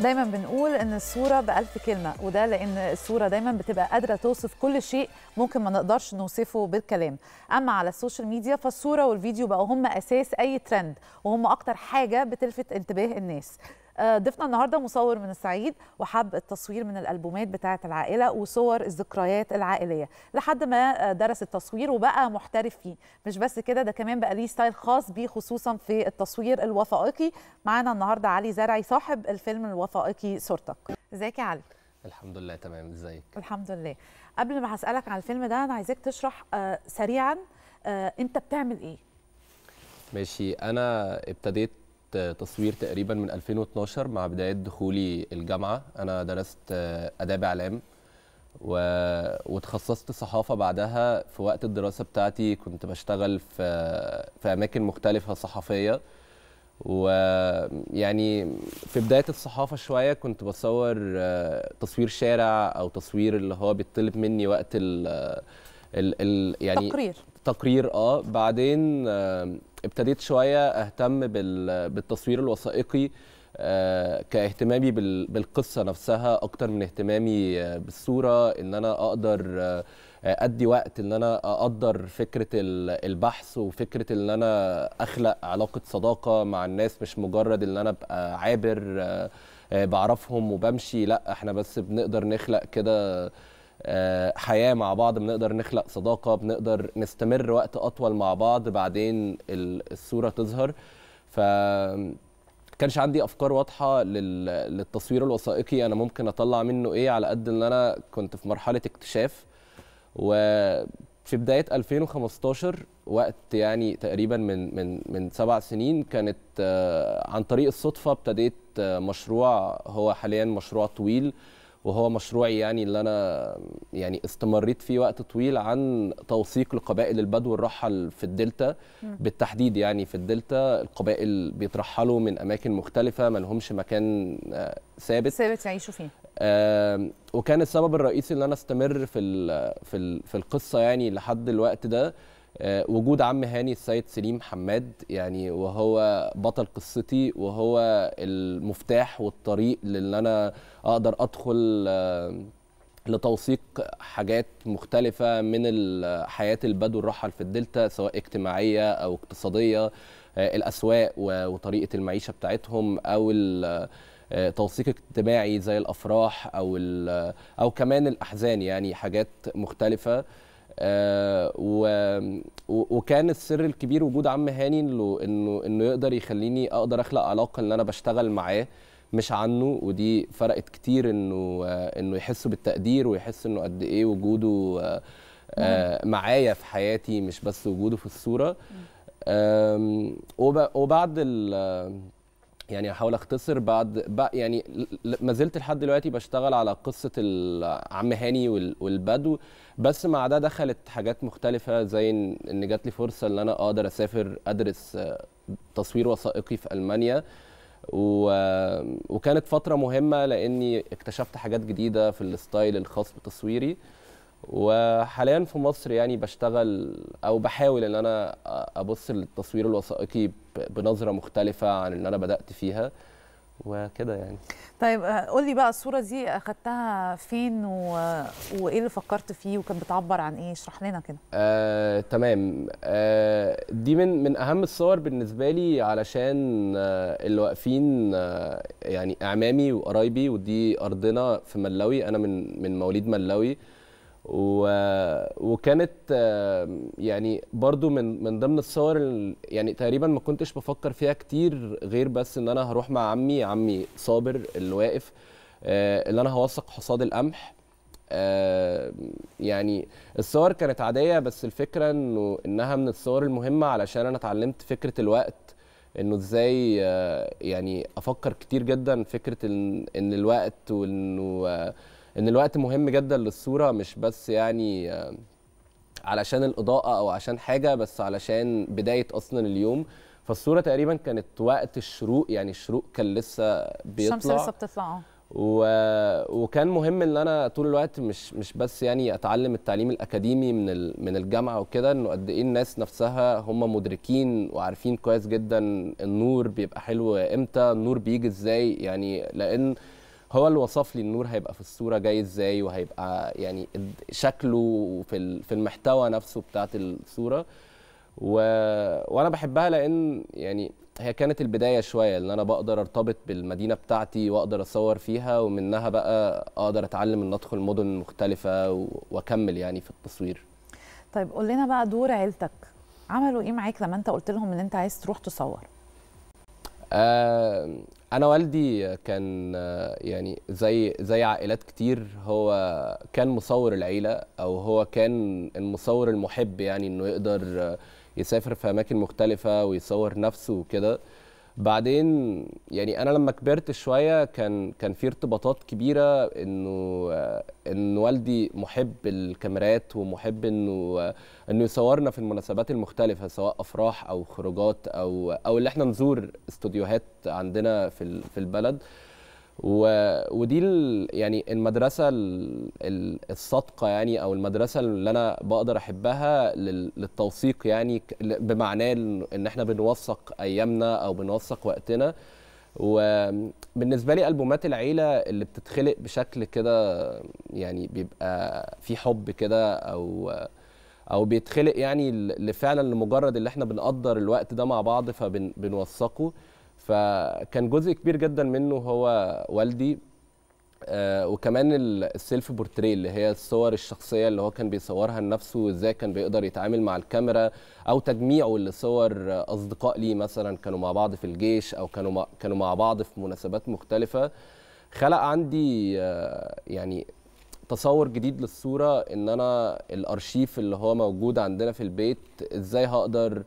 دايما بنقول ان الصوره بألف كلمه وده لان الصوره دايما بتبقى قادره توصف كل شيء ممكن ما نقدرش نوصفه بالكلام اما على السوشيال ميديا فالصوره والفيديو بقوا هم اساس اي ترند وهم اكتر حاجه بتلفت انتباه الناس آه، ضيفنا النهارده مصور من الصعيد وحب التصوير من الالبومات بتاعه العائله وصور الذكريات العائليه لحد ما آه، درس التصوير وبقى محترف فيه مش بس كده ده كمان بقى ليه ستايل خاص بيه خصوصا في التصوير الوثائقي معانا النهارده علي زرعي صاحب الفيلم الوثائقي صورتك ازيك يا علي الحمد لله تمام ازيك الحمد لله قبل ما هسالك عن الفيلم ده انا عايزاك تشرح آه، سريعا انت بتعمل ايه ماشي انا ابتديت تصوير تقريبا من 2012 مع بدايه دخولي الجامعه انا درست آه، اداب اعلام و... وتخصصت صحافه بعدها في وقت الدراسه بتاعتي كنت بشتغل في في اماكن مختلفه صحفيه ويعني في بدايه الصحافه شويه كنت بصور آه، تصوير شارع او تصوير اللي هو بيطلب مني وقت ال ال ال يعني تقرير تقرير اه بعدين ابتديت شويه اهتم بالتصوير الوثائقي آه، كاهتمامي بالقصه نفسها اكتر من اهتمامي آه، بالصوره ان انا اقدر آه، ادي وقت ان انا اقدر فكره البحث وفكره ان انا اخلق علاقه صداقه مع الناس مش مجرد ان انا ابقى عابر بعرفهم وبمشي لا احنا بس بنقدر نخلق كده آه، حياه مع بعض بنقدر نخلق صداقه بنقدر نستمر وقت اطول مع بعض بعدين الصوره تظهر ف كانش عندي افكار واضحه للتصوير الوثائقي انا ممكن اطلع منه ايه على قد ان انا كنت في مرحله اكتشاف وفي بدايه 2015 وقت يعني تقريبا من من من سبع سنين كانت آه، عن طريق الصدفه ابتديت آه، مشروع هو حاليا مشروع طويل وهو مشروعي يعني اللي انا يعني استمريت فيه وقت طويل عن توثيق لقبائل البدو الرحل في الدلتا بالتحديد يعني في الدلتا القبائل بيترحلوا من اماكن مختلفه ما لهمش مكان آه، ثابت ثابت يعيشوا فيه آه وكان السبب الرئيسي ان انا استمر في في في القصه يعني لحد الوقت ده آه، وجود عم هاني السيد سليم حماد يعني وهو بطل قصتي وهو المفتاح والطريق للي انا اقدر ادخل آه، لتوثيق حاجات مختلفة من حياة البدو الرحل في الدلتا سواء اجتماعية أو اقتصادية آه، الأسواق وطريقة المعيشة بتاعتهم أو توثيق اجتماعي زي الأفراح أو أو كمان الأحزان يعني حاجات مختلفة و... وكان السر الكبير وجود عم هاني انه انه يقدر يخليني اقدر اخلق علاقه ان انا بشتغل معاه مش عنه ودي فرقت كتير انه انه يحسوا بالتقدير ويحس انه قد ايه وجوده آه، معايا في حياتي مش بس وجوده في الصوره وبعد ال يعني هحاول اختصر بعد بقى يعني ما زلت لحد دلوقتي بشتغل على قصه العم هاني والبدو بس مع ده دخلت حاجات مختلفه زي ان جات لي فرصه ان انا اقدر اسافر ادرس آه، تصوير وثائقي في المانيا وكانت فتره مهمه لاني اكتشفت حاجات جديده في الستايل الخاص بتصويري وحاليا في مصر يعني بشتغل او بحاول ان انا ابص للتصوير الوثائقي بنظره مختلفه عن اللي انا بدات فيها وكده يعني طيب قول لي بقى الصوره دي اخدتها فين و... وايه اللي فكرت فيه وكانت بتعبر عن ايه اشرح لنا كده آه، تمام آه، دي من من اهم الصور بالنسبه لي علشان آه، اللي واقفين آه، يعني اعمامي وقرايبي ودي ارضنا في ملاوي انا من من مواليد ملاوي آه، و... وكانت يعني برضو من من ضمن الصور ال... يعني تقريبا ما كنتش بفكر فيها كتير غير بس ان انا هروح مع عمي عمي صابر اللي واقف آه، اللي انا هوثق حصاد القمح يعني الصور كانت عاديه بس الفكره انه انها من الصور المهمه علشان انا اتعلمت فكره الوقت انه ازاي آه، يعني افكر كتير جدا فكره ان, إن الوقت وانه آه، ان الوقت مهم جدا للصوره مش بس يعني آه، علشان الاضاءه او عشان حاجه بس علشان بدايه اصلا اليوم فالصوره تقريبا كانت وقت الشروق يعني الشروق كان لسه بيطلع الشمس لسه بتطلع آه. و... وكان مهم ان انا طول الوقت مش مش بس يعني اتعلم التعليم الاكاديمي من ال... من الجامعه وكده انه قد ايه الناس نفسها هم مدركين وعارفين كويس جدا النور بيبقى حلو امتى النور بيجي ازاي يعني لان هو اللي وصف لي النور هيبقى في الصوره جاي ازاي وهيبقى يعني شكله في في المحتوى نفسه بتاعت الصوره و... وانا بحبها لان يعني هي كانت البدايه شويه ان انا بقدر ارتبط بالمدينه بتاعتي واقدر اصور فيها ومنها بقى اقدر اتعلم ان ادخل مدن مختلفه و... واكمل يعني في التصوير طيب قول لنا بقى دور عيلتك عملوا ايه معاك لما انت قلت لهم ان انت عايز تروح تصور آه انا والدي كان يعني زي زي عائلات كتير هو كان مصور العيله او هو كان المصور المحب يعني انه يقدر يسافر في اماكن مختلفه ويصور نفسه وكده بعدين يعني انا لما كبرت شويه كان كان في ارتباطات كبيره انه ان والدي محب الكاميرات ومحب انه انه يصورنا في المناسبات المختلفه سواء افراح او خروجات او او اللي احنا نزور استوديوهات عندنا في في البلد و... ودي ال... يعني المدرسه ال... الصادقه يعني او المدرسه اللي انا بقدر احبها لل... للتوثيق يعني بمعناه ان احنا بنوثق ايامنا او بنوثق وقتنا وبالنسبه لي البومات العيله اللي بتتخلق بشكل كده يعني بيبقى في حب كده او او بيتخلق يعني لفعلا لمجرد اللي احنا بنقدر الوقت ده مع بعض فبنوثقه فبن... فكان جزء كبير جدا منه هو والدي آه وكمان السيلف بورتريه اللي هي الصور الشخصيه اللي هو كان بيصورها لنفسه وازاي كان بيقدر يتعامل مع الكاميرا او تجميعه لصور اصدقاء ليه مثلا كانوا مع بعض في الجيش او كانوا مع كانوا مع بعض في مناسبات مختلفه خلق عندي آه يعني تصور جديد للصوره ان انا الارشيف اللي هو موجود عندنا في البيت ازاي هقدر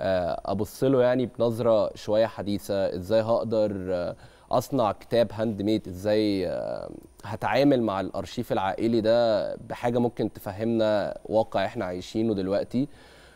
آه، ابص له يعني بنظره شويه حديثه ازاي هقدر آه، اصنع كتاب هاند ميد ازاي آه، هتعامل مع الارشيف العائلي ده بحاجه ممكن تفهمنا واقع احنا عايشينه دلوقتي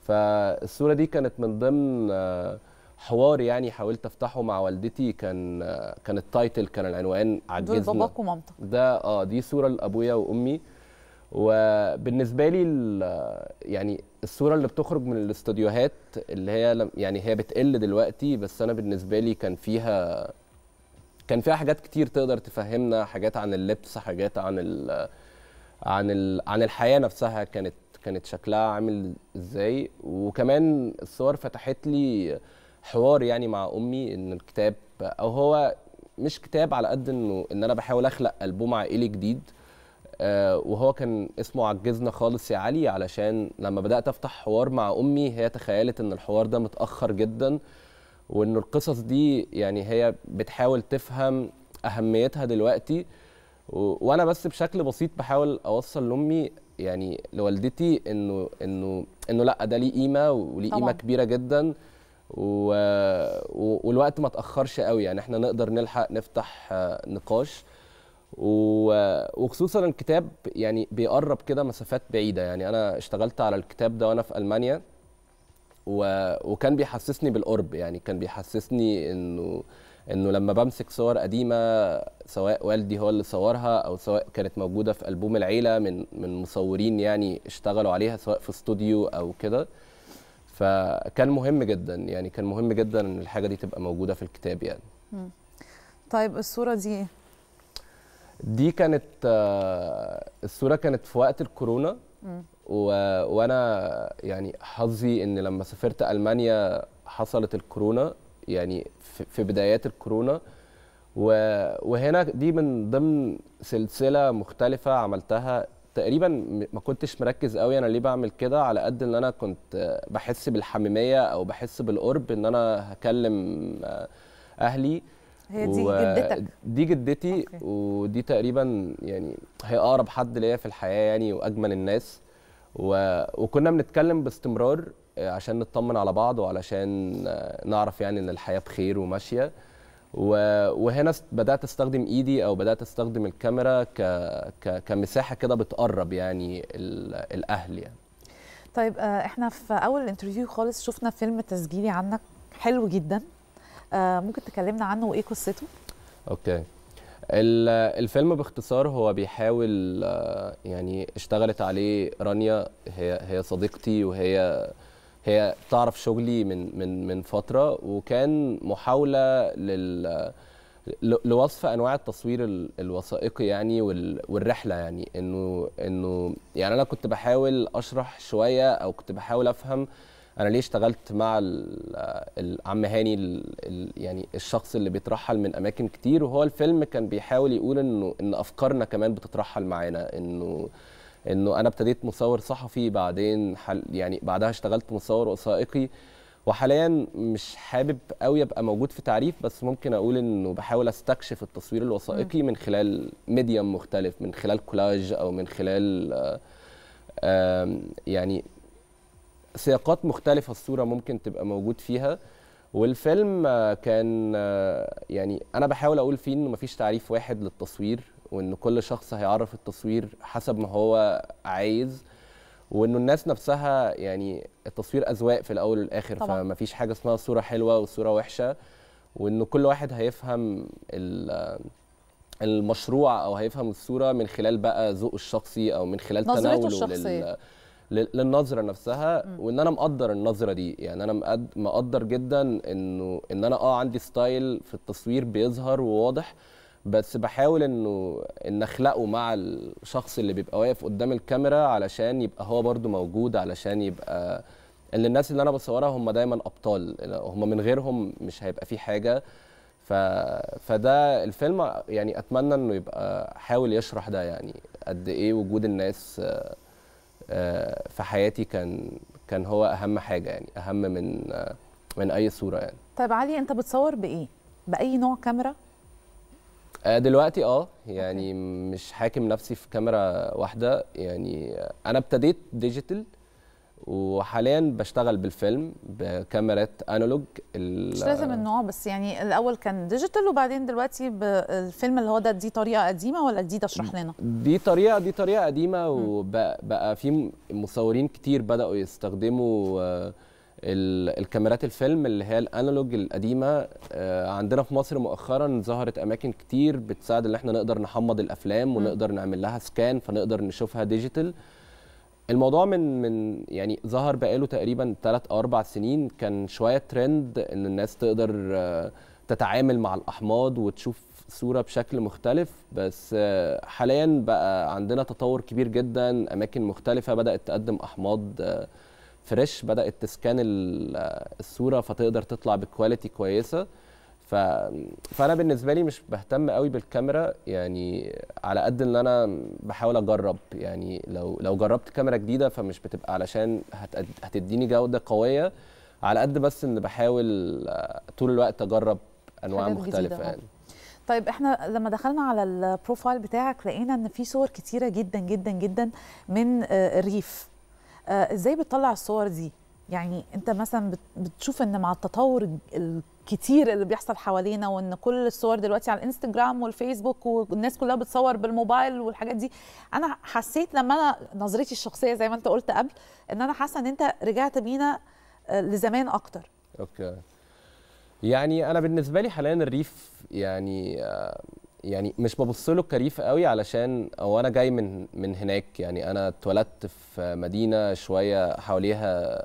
فالصوره دي كانت من ضمن حوار يعني حاولت افتحه مع والدتي كان كان التايتل كان العنوان عجزنا دول باباك ومامتك ده اه دي صوره لابويا وامي وبالنسبه لي يعني الصوره اللي بتخرج من الاستوديوهات اللي هي يعني هي بتقل دلوقتي بس انا بالنسبه لي كان فيها كان فيها حاجات كتير تقدر تفهمنا حاجات عن اللبس حاجات عن ال عن ال عن الحياه نفسها كانت كانت شكلها عامل ازاي وكمان الصور فتحت لي حوار يعني مع امي ان الكتاب او هو مش كتاب على قد انه ان انا بحاول اخلق البوم عائلي جديد آه، وهو كان اسمه عجزنا خالص يا علي علشان لما بدات افتح حوار مع امي هي تخيلت ان الحوار ده متاخر جدا وان القصص دي يعني هي بتحاول تفهم اهميتها دلوقتي وانا بس بشكل بسيط بحاول اوصل لامي يعني لوالدتي انه انه انه لا ده ليه قيمه وليه قيمه كبيره جدا و... والوقت ما تاخرش قوي يعني احنا نقدر نلحق نفتح آه، نقاش وخصوصا الكتاب يعني بيقرب كده مسافات بعيده يعني انا اشتغلت على الكتاب ده وانا في المانيا و... وكان بيحسسني بالقرب يعني كان بيحسسني انه انه لما بمسك صور قديمه سواء والدي هو اللي صورها او سواء كانت موجوده في البوم العيله من من مصورين يعني اشتغلوا عليها سواء في استوديو او كده فكان مهم جدا يعني كان مهم جدا ان الحاجه دي تبقى موجوده في الكتاب يعني. طيب الصوره دي دي كانت آه، الصوره كانت في وقت الكورونا و... وانا يعني حظي ان لما سافرت المانيا حصلت الكورونا يعني في بدايات الكورونا و... وهنا دي من ضمن سلسله مختلفه عملتها تقريبا ما كنتش مركز قوي انا ليه بعمل كده على قد ان انا كنت آه، بحس بالحميميه او بحس بالقرب ان انا هكلم آه، اهلي هي دي و... جدتك دي جدتي أوكي. ودي تقريبا يعني هي اقرب حد ليا في الحياه يعني واجمل الناس و... وكنا بنتكلم باستمرار آه، عشان نطمن على بعض وعلشان آه، نعرف يعني ان الحياه بخير وماشيه و... وهنا بدات استخدم ايدي او بدات استخدم الكاميرا ك... ك... كمساحه كده بتقرب يعني ال... الاهل يعني طيب آه، احنا في اول الانترفيو خالص شفنا فيلم تسجيلي عنك حلو جدا آه، ممكن تكلمنا عنه وايه قصته اوكي الفيلم باختصار هو بيحاول آه، يعني اشتغلت عليه رانيا هي هي صديقتي وهي هي تعرف شغلي من من من فتره وكان محاوله لل لوصف انواع التصوير الوثائقي يعني والرحله يعني انه انه يعني انا كنت بحاول اشرح شويه او كنت بحاول افهم آه انا ليه اشتغلت مع العم هاني الـ يعني الشخص اللي بيترحل من اماكن كتير وهو الفيلم كان بيحاول يقول انه ان افكارنا كمان بتترحل معانا انه انه انا ابتديت مصور صحفي بعدين حل يعني بعدها اشتغلت مصور وثائقي وحاليا مش حابب قوي ابقى موجود في تعريف بس ممكن اقول انه بحاول استكشف التصوير الوثائقي من خلال ميديم مختلف من خلال كولاج او من خلال آآ آه، آآ يعني سياقات مختلفه الصوره ممكن تبقى موجود فيها والفيلم كان يعني انا بحاول اقول فيه انه مفيش تعريف واحد للتصوير وان كل شخص هيعرف التصوير حسب ما هو عايز وانه الناس نفسها يعني التصوير اذواق في الاول والاخر طبعا. فمفيش حاجه اسمها صوره حلوه وصوره وحشه وانه كل واحد هيفهم المشروع او هيفهم الصوره من خلال بقى ذوقه الشخصي او من خلال تناوله لل للنظره نفسها وان انا مقدر النظره دي يعني انا مقدر جدا انه ان انا اه عندي ستايل في التصوير بيظهر وواضح بس بحاول انه ان اخلقه مع الشخص اللي بيبقى واقف قدام الكاميرا علشان يبقى هو برده موجود علشان يبقى ان الناس اللي انا بصورها هم دايما ابطال هم من غيرهم مش هيبقى في حاجه ف... فده الفيلم يعني اتمنى انه يبقى حاول يشرح ده يعني قد ايه وجود الناس في حياتي كان كان هو اهم حاجه يعني اهم من من اي صوره يعني طيب علي انت بتصور بايه باي نوع كاميرا آه، دلوقتي اه يعني مش حاكم نفسي في كاميرا واحده يعني انا ابتديت ديجيتال وحاليا بشتغل بالفيلم بكاميرا انالوج مش لازم النوع بس يعني الاول كان ديجيتال وبعدين دلوقتي بالفيلم اللي هو ده دي طريقه قديمه ولا جديده اشرح لنا دي طريقه دي طريقه قديمه وبقى في مصورين كتير بداوا يستخدموا آه، الكاميرات الفيلم اللي هي الانالوج القديمه آه، عندنا في مصر مؤخرا ظهرت اماكن كتير بتساعد ان احنا نقدر نحمض الافلام ونقدر نعمل لها سكان فنقدر نشوفها ديجيتال الموضوع من من يعني ظهر بقاله تقريبا ثلاث او أربع سنين كان شويه ترند ان الناس تقدر آه، تتعامل مع الاحماض وتشوف صوره بشكل مختلف بس آه، حاليا بقى عندنا تطور كبير جدا اماكن مختلفه بدات تقدم احماض فريش آه، بدات تسكان الصوره فتقدر تطلع بكواليتي كويسه ف... فانا بالنسبه لي مش بهتم قوي بالكاميرا يعني على قد ان انا بحاول اجرب يعني لو لو جربت كاميرا جديده فمش بتبقى علشان هتد... هتديني جوده قويه على قد بس ان بحاول طول الوقت اجرب انواع مختلفه آه. يعني طيب احنا لما دخلنا على البروفايل بتاعك لقينا ان في صور كتيره جدا جدا جدا من آه، الريف آه، ازاي بتطلع الصور دي يعني انت مثلا بتشوف ان مع التطور الكتير اللي بيحصل حوالينا وان كل الصور دلوقتي على الانستجرام والفيسبوك والناس كلها بتصور بالموبايل والحاجات دي انا حسيت لما انا نظرتي الشخصيه زي ما انت قلت قبل ان انا حاسه ان انت رجعت بينا آه، لزمان اكتر اوكي يعني انا بالنسبه لي حاليا الريف يعني آه، يعني مش ببص له كريف قوي علشان او انا جاي من من هناك يعني انا اتولدت في مدينه شويه حواليها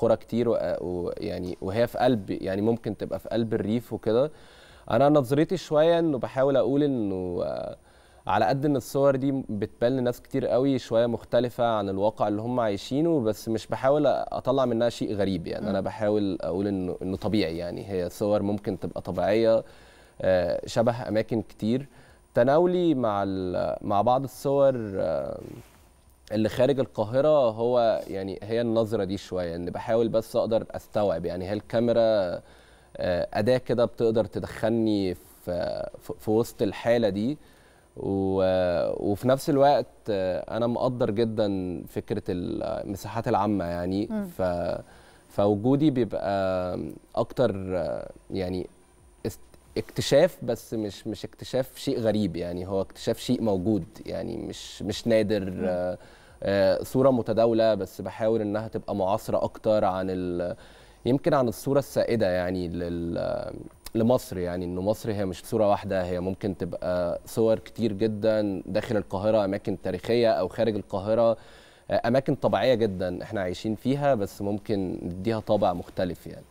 قرى كتير ويعني آه، وهي في قلب يعني ممكن تبقى في قلب الريف وكده انا نظريتي شويه انه بحاول اقول انه آه، على قد ان الصور دي بتبان لناس كتير قوي شويه مختلفه عن الواقع اللي هم عايشينه بس مش بحاول اطلع منها شيء غريب يعني انا بحاول اقول انه انه طبيعي يعني هي صور ممكن تبقى طبيعيه آه، شبه اماكن كتير تناولي مع مع بعض الصور اللي خارج القاهره هو يعني هي النظره دي شويه ان يعني بحاول بس اقدر استوعب يعني هي الكاميرا آه، اداه كده بتقدر تدخلني في في وسط الحاله دي وفي نفس الوقت آه، انا مقدر جدا فكره المساحات العامه يعني ف فوجودي بيبقى اكتر يعني اكتشاف بس مش مش اكتشاف شيء غريب يعني هو اكتشاف شيء موجود يعني مش مش نادر م. آه، صوره متداوله بس بحاول انها تبقى معاصره اكتر عن ال... يمكن عن الصوره السائده يعني لل... لمصر يعني انه مصر هي مش صوره واحده هي ممكن تبقى صور كتير جدا داخل القاهره اماكن تاريخيه او خارج القاهره آه، اماكن طبيعيه جدا احنا عايشين فيها بس ممكن نديها طابع مختلف يعني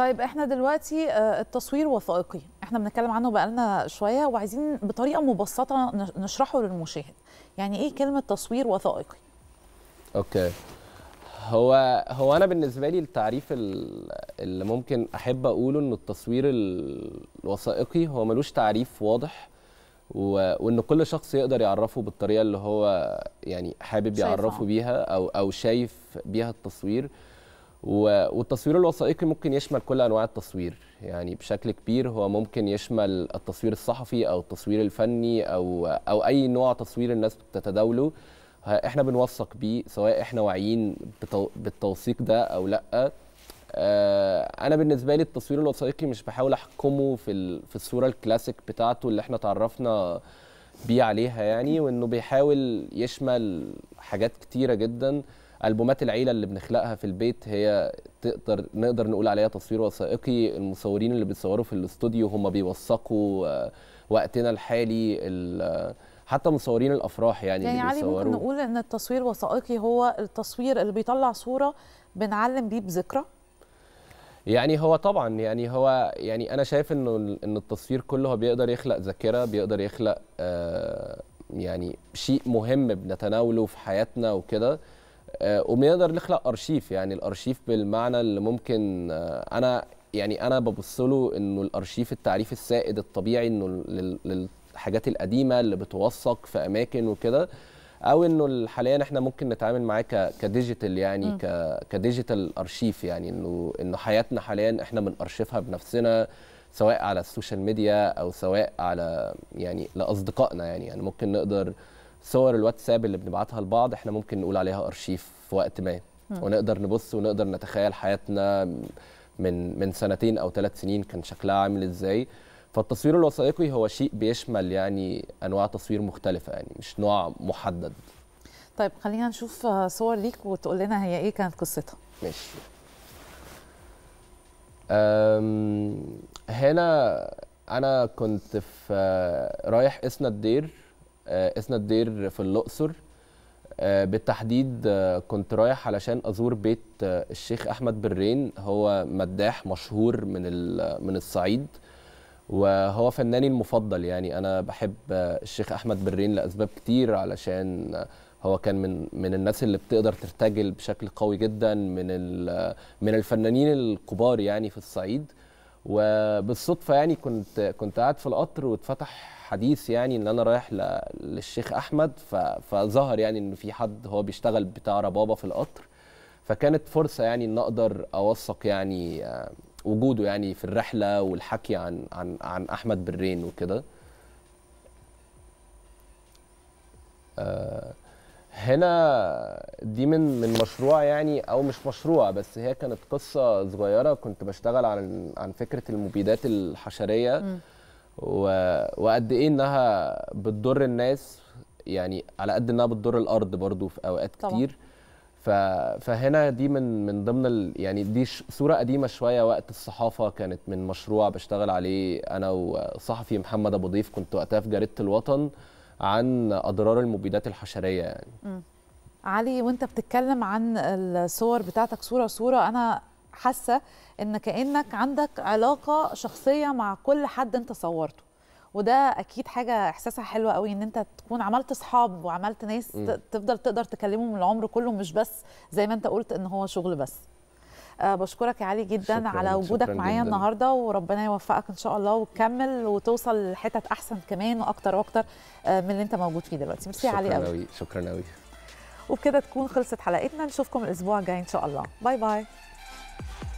طيب احنا دلوقتي آه، التصوير وثائقي احنا بنتكلم عنه بقالنا شويه وعايزين بطريقه مبسطه نشرحه للمشاهد يعني ايه كلمه تصوير وثائقي اوكي هو هو انا بالنسبه لي التعريف اللي ممكن احب اقوله ان التصوير الوثائقي هو ملوش تعريف واضح وان كل شخص يقدر يعرفه بالطريقه اللي هو يعني حابب يعرفه بيها او او شايف بيها التصوير والتصوير الوثائقي ممكن يشمل كل انواع التصوير يعني بشكل كبير هو ممكن يشمل التصوير الصحفي او التصوير الفني او او اي نوع تصوير الناس بتتداوله احنا بنوثق بيه سواء احنا واعيين بالتوثيق ده او لا آه، انا بالنسبه لي التصوير الوثائقي مش بحاول احكمه في في الصوره الكلاسيك بتاعته اللي احنا تعرفنا بيه عليها يعني وانه بيحاول يشمل حاجات كتيره جدا البومات العيله اللي بنخلقها في البيت هي تقدر نقدر نقول عليها تصوير وثائقي المصورين اللي بيتصوروا في الاستوديو هم بيوثقوا آه، وقتنا الحالي حتى مصورين الافراح يعني يعني علي ممكن نقول ان التصوير الوثائقي هو التصوير اللي بيطلع صوره بنعلم بيه بذكرى يعني هو طبعا يعني هو يعني انا شايف انه ان التصوير كله هو بيقدر يخلق ذاكره بيقدر يخلق آه يعني شيء مهم بنتناوله في حياتنا وكده آه، وبنقدر نخلق ارشيف يعني الارشيف بالمعنى اللي ممكن آه، انا يعني انا ببص له انه الارشيف التعريف السائد الطبيعي انه للحاجات القديمه اللي بتوثق في اماكن وكده او انه حاليا احنا ممكن نتعامل معاه كديجيتال يعني م. كديجيتال ارشيف يعني انه انه حياتنا حاليا احنا بنارشفها بنفسنا سواء على السوشيال ميديا او سواء على يعني لاصدقائنا يعني يعني ممكن نقدر صور الواتساب اللي بنبعتها لبعض احنا ممكن نقول عليها ارشيف في وقت ما ونقدر نبص ونقدر نتخيل حياتنا من من سنتين او ثلاث سنين كان شكلها عامل ازاي فالتصوير الوثائقي هو شيء بيشمل يعني انواع تصوير مختلفه يعني مش نوع محدد طيب خلينا نشوف صور ليك وتقول لنا هي ايه كانت قصتها ماشي هنا انا كنت في آه، رايح اسنا الدير اسنا آه، الدير في الاقصر آه، بالتحديد آه، كنت رايح علشان ازور بيت الشيخ احمد برين هو مداح مشهور من من الصعيد وهو فناني المفضل يعني انا بحب الشيخ احمد برين لاسباب كتير علشان هو كان من من الناس اللي بتقدر ترتجل بشكل قوي جدا من من الفنانين الكبار يعني في الصعيد وبالصدفه يعني كنت كنت قاعد في القطر واتفتح حديث يعني ان انا رايح للشيخ احمد فظهر يعني ان في حد هو بيشتغل بتاع ربابه في القطر فكانت فرصه يعني ان اقدر اوثق يعني آه، وجوده يعني في الرحله والحكي عن عن عن احمد برين وكده آه، هنا دي من من مشروع يعني او مش مشروع بس هي كانت قصه صغيره كنت بشتغل عن عن فكره المبيدات الحشريه و... وقد ايه انها بتضر الناس يعني على قد انها بتضر الارض برضو في اوقات طبعا. كتير ف... فهنا دي من من ضمن ال... يعني دي ش... صوره قديمه شويه وقت الصحافه كانت من مشروع بشتغل عليه انا وصحفي محمد ابو ضيف كنت وقتها في جريده الوطن عن اضرار المبيدات الحشريه يعني م. علي وانت بتتكلم عن الصور بتاعتك صوره صوره انا حاسه ان كانك عندك علاقه شخصيه مع كل حد انت صورته وده اكيد حاجه احساسها حلو قوي ان انت تكون عملت اصحاب وعملت ناس م. تفضل تقدر تكلمهم العمر كله مش بس زي ما انت قلت ان هو شغل بس أه بشكرك يا علي جدا شكرا على وجودك معايا النهارده وربنا يوفقك ان شاء الله وتكمل وتوصل لحتت احسن كمان واكتر واكتر آه، من اللي انت موجود فيه دلوقتي ميرسي يا علي قوي شكرا قوي وبكده تكون خلصت حلقتنا نشوفكم الاسبوع الجاي ان شاء الله باي باي